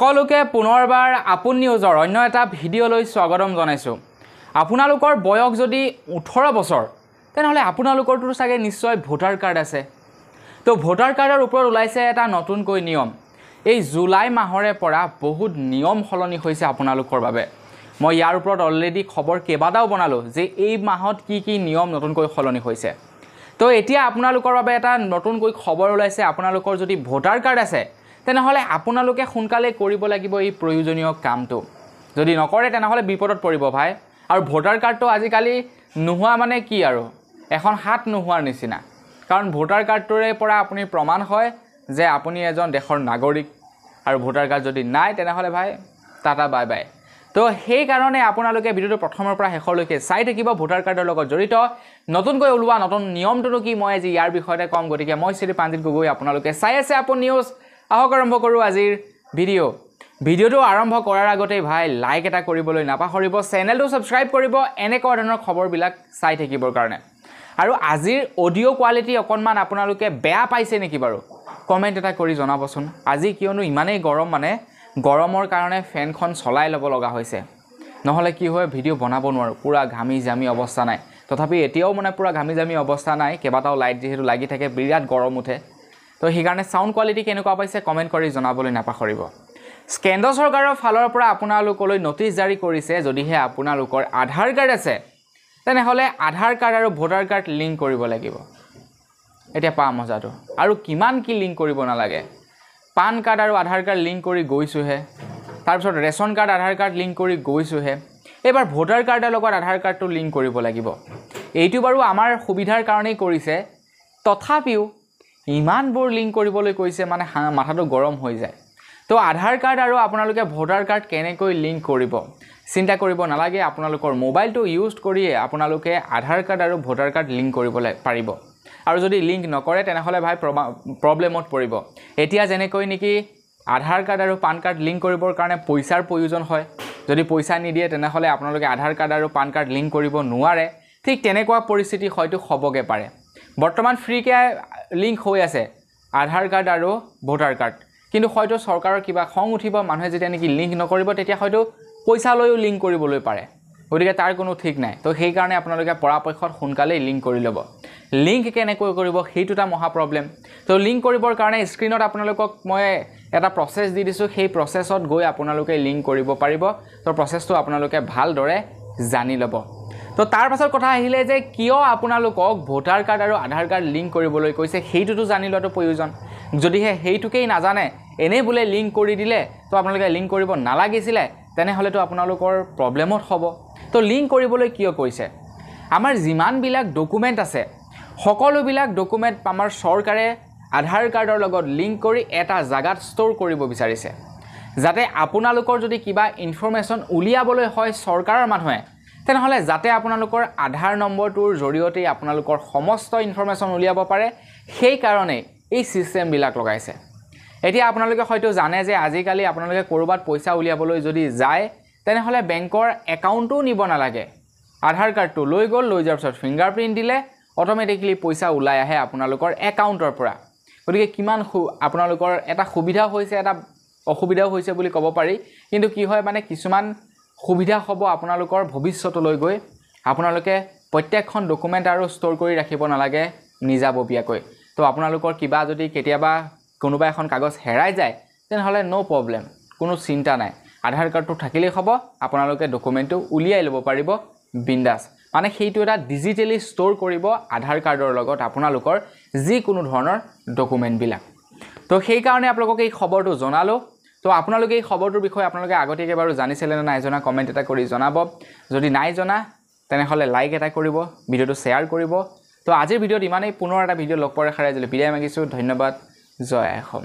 সকলোকে পুনৰবাৰ আপোন নিউজৰ অন্য এটা ভিডিঅ'লৈ স্বাগতম জনাইছোঁ আপোনালোকৰ বয়স যদি ওঠৰ বছৰ তেনেহ'লে আপোনালোকৰতো চাগে নিশ্চয় ভোটাৰ কাৰ্ড আছে তো ভোটাৰ কাৰ্ডৰ ওপৰত ওলাইছে এটা নতুনকৈ নিয়ম এই জুলাই মাহৰে পৰা বহুত নিয়ম সলনি হৈছে আপোনালোকৰ বাবে মই ইয়াৰ ওপৰত অলৰেডি খবৰ কেইবাটাও বনালোঁ যে এই মাহত কি কি নিয়ম নতুনকৈ সলনি হৈছে তো এতিয়া আপোনালোকৰ বাবে এটা নতুনকৈ খবৰ ওলাইছে আপোনালোকৰ যদি ভোটাৰ কাৰ্ড আছে তেনেহ'লে আপোনালোকে সোনকালে কৰিব লাগিব এই প্ৰয়োজনীয় কামটো যদি নকৰে তেনেহ'লে বিপদত পৰিব ভাই আৰু ভোটাৰ কাৰ্ডটো আজিকালি নোহোৱা মানে কি আৰু এখন হাত নোহোৱাৰ নিচিনা কাৰণ ভোটাৰ কাৰ্ডটোৰে পৰা আপুনি প্ৰমাণ হয় যে আপুনি এজন দেশৰ নাগৰিক আৰু ভোটাৰ কাৰ্ড যদি নাই তেনেহ'লে ভাই টাটা বাই বাই তো সেইকাৰণে আপোনালোকে ভিডিঅ'টো প্ৰথমৰ পৰা শেষলৈকে চাই থাকিব ভোটাৰ কাৰ্ডৰ লগত জড়িত নতুনকৈ ওলোৱা নতুন নিয়মটোনো কি মই আজি ইয়াৰ বিষয়তে ক'ম গতিকে মই শ্ৰী প্ৰাঞ্জিত গগৈ আপোনালোকে চাই আছে আপোন নিউজ আহক আৰম্ভ কৰোঁ আজিৰ ভিডিঅ' ভিডিঅ'টো আৰম্ভ কৰাৰ আগতেই ভাই লাইক এটা কৰিবলৈ নাপাহৰিব চেনেলটো ছাবস্ক্ৰাইব কৰিব এনেকুৱা ধৰণৰ খবৰবিলাক চাই থাকিবৰ কাৰণে আৰু আজিৰ অডিঅ' কোৱালিটি অকণমান আপোনালোকে বেয়া পাইছে নেকি বাৰু কমেণ্ট এটা কৰি জনাবচোন আজি কিয়নো ইমানেই গৰম মানে গৰমৰ কাৰণে ফেনখন চলাই ল'ব লগা হৈছে নহ'লে কি হয় ভিডিঅ' বনাব নোৱাৰোঁ পূৰা ঘামি জামি অৱস্থা নাই তথাপি এতিয়াও মানে পূৰা ঘামি জামি অৱস্থা নাই কেইবাটাও লাইট যিহেতু লাগি থাকে বিৰাট গৰম উঠে তো সেইকাৰণে ছাউণ্ড কোৱালিটি কেনেকুৱা পাইছে কমেণ্ট কৰি জনাবলৈ নাপাহৰিব কেন্দ্ৰ চৰকাৰৰ ফালৰ পৰা আপোনালোকলৈ নটিচ জাৰি কৰিছে যদিহে আপোনালোকৰ আধাৰ কাৰ্ড আছে তেনেহ'লে আধাৰ কাৰ্ড আৰু ভোটাৰ কাৰ্ড লিংক কৰিব লাগিব এতিয়া পাম মজাটো আৰু কিমান কি লিংক কৰিব নালাগে পান কাৰ্ড আৰু আধাৰ কাৰ্ড লিংক কৰি গৈছোঁহে তাৰপিছত ration card Aadhaar card link কৰি গৈছোঁহে এইবাৰ ভোটাৰ কাৰ্ডৰ লগত আধাৰ কাৰ্ডটো লিংক কৰিব লাগিব এইটো বাৰু আমাৰ সুবিধাৰ কাৰণেই কৰিছে তথাপিও ইমানবোৰ লিংক কৰিবলৈ কৈছে মানে মাথাটো গৰম হৈ যায় তো আধাৰ কাৰ্ড আৰু আপোনালোকে ভোটাৰ কাৰ্ড কেনেকৈ লিংক কৰিব চিন্তা কৰিব নালাগে আপোনালোকৰ মোবাইলটো ইউজ কৰিয়ে আপোনালোকে আধাৰ কাৰ্ড আৰু ভোটাৰ কাৰ্ড লিংক কৰিবলৈ পাৰিব আৰু যদি লিংক নকৰে তেনেহ'লে ভাই প্ৰব্লেমত পৰিব এতিয়া যেনেকৈ নেকি আধাৰ কাৰ্ড আৰু পান কাৰ্ড লিংক কৰিবৰ কাৰণে পইচাৰ প্ৰয়োজন হয় যদি পইচা নিদিয়ে তেনেহ'লে আপোনালোকে আধাৰ কাৰ্ড আৰু পান কাৰ্ড লিংক কৰিব নোৱাৰে ঠিক তেনেকুৱা পৰিস্থিতি হয়তো হ'বগৈ পাৰে বৰ্তমান ফ্ৰীকে লিংক হৈ আছে আধাৰ কাৰ্ড আৰু ভোটাৰ কাৰ্ড কিন্তু হয়তো চৰকাৰৰ কিবা খং উঠিব মানুহে যেতিয়া নেকি লিংক নকৰিব তেতিয়া হয়তো পইচা লৈও লিংক কৰিবলৈ পাৰে গতিকে তাৰ কোনো ঠিক নাই তো সেইকাৰণে আপোনালোকে পৰাপক্ষত সোনকালেই লিংক কৰি ল'ব লিংক কেনেকৈ কৰিব সেইটো এটা মহা প্ৰব্লেম তো লিংক কৰিবৰ কাৰণে স্ক্ৰীণত আপোনালোকক মই এটা প্ৰচেছ দি দিছোঁ সেই প্ৰচেছত গৈ আপোনালোকে লিংক কৰিব পাৰিব তো প্ৰচেছটো আপোনালোকে ভালদৰে জানি ল'ব তো তাৰ পাছত কথা আহিলে যে কিয় আপোনালোকক ভোটাৰ কাৰ্ড আৰু আধাৰ কাৰ্ড লিংক কৰিবলৈ কৈছে সেইটোতো জানি লোৱাটো প্ৰয়োজন যদিহে সেইটোকেই নাজানে এনেই বোলে লিংক কৰি দিলে তো আপোনালোকে লিংক কৰিব নালাগিছিলে তেনেহ'লেতো আপোনালোকৰ প্ৰব্লেমত হ'ব তো লিংক কৰিবলৈ কিয় কৈছে আমাৰ যিমানবিলাক ডকুমেণ্ট আছে সকলোবিলাক ডকুমেণ্ট আমাৰ চৰকাৰে আধাৰ কাৰ্ডৰ লগত লিংক কৰি এটা জেগাত ষ্ট'ৰ কৰিব বিচাৰিছে যাতে আপোনালোকৰ যদি কিবা ইনফৰ্মেশ্যন উলিয়াবলৈ হয় চৰকাৰৰ মানুহে তেনেহ'লে যাতে আপোনালোকৰ আধাৰ নম্বৰটোৰ জৰিয়তেই আপোনালোকৰ সমস্ত ইনফৰ্মেশ্যন উলিয়াব পাৰে সেইকাৰণেই এই ছিষ্টেমবিলাক লগাইছে এতিয়া আপোনালোকে হয়তো জানে যে আজিকালি আপোনালোকে ক'ৰবাত পইচা উলিয়াবলৈ যদি যায় তেনেহ'লে বেংকৰ একাউণ্টো নিব নালাগে আধাৰ কাৰ্ডটো লৈ গ'ল লৈ যোৱাৰ পিছত ফিংগাৰ প্ৰিণ্ট দিলে অট'মেটিকেলি পইচা ওলাই আহে আপোনালোকৰ একাউণ্টৰ পৰা গতিকে কিমান সু আপোনালোকৰ এটা সুবিধাও হৈছে এটা অসুবিধাও হৈছে বুলি ক'ব পাৰি কিন্তু কি হয় মানে কিছুমান সুবিধা হ'ব আপোনালোকৰ ভৱিষ্যতলৈ গৈ আপোনালোকে প্ৰত্যেকখন ডকুমেণ্ট আৰু ষ্ট'ৰ কৰি ৰাখিব নালাগে নিজাববীয়াকৈ তো আপোনালোকৰ কিবা যদি কেতিয়াবা কোনোবা এখন কাগজ হেৰাই যায় তেনেহ'লে ন' প্ৰব্লেম কোনো চিন্তা নাই আধাৰ কাৰ্ডটো থাকিলেই হ'ব আপোনালোকে ডকুমেণ্টটো উলিয়াই ল'ব পাৰিব বিন্দাছ মানে সেইটো এটা ডিজিটেলি ষ্ট'ৰ কৰিব আধাৰ কাৰ্ডৰ লগত আপোনালোকৰ যিকোনো ধৰণৰ ডকুমেণ্টবিলাক তো সেইকাৰণে আপোনালোকক এই খবৰটো জনালোঁ তো আপোনালোকে এই খবৰটোৰ বিষয়ে আপোনালোকে আগতীয়াকৈ বাৰু জানিছিলে নে নাই জনা কমেণ্ট এটা কৰি জনাব যদি নাই জনা তেনেহ'লে লাইক এটা কৰিব ভিডিঅ'টো শ্বেয়াৰ কৰিব তো আজিৰ ভিডিঅ'ত ইমানেই পুনৰ এটা ভিডিঅ' লগ পোৱাৰ এষাৰ আজিলৈ বিদায় মাগিছোঁ ধন্যবাদ জয় আহম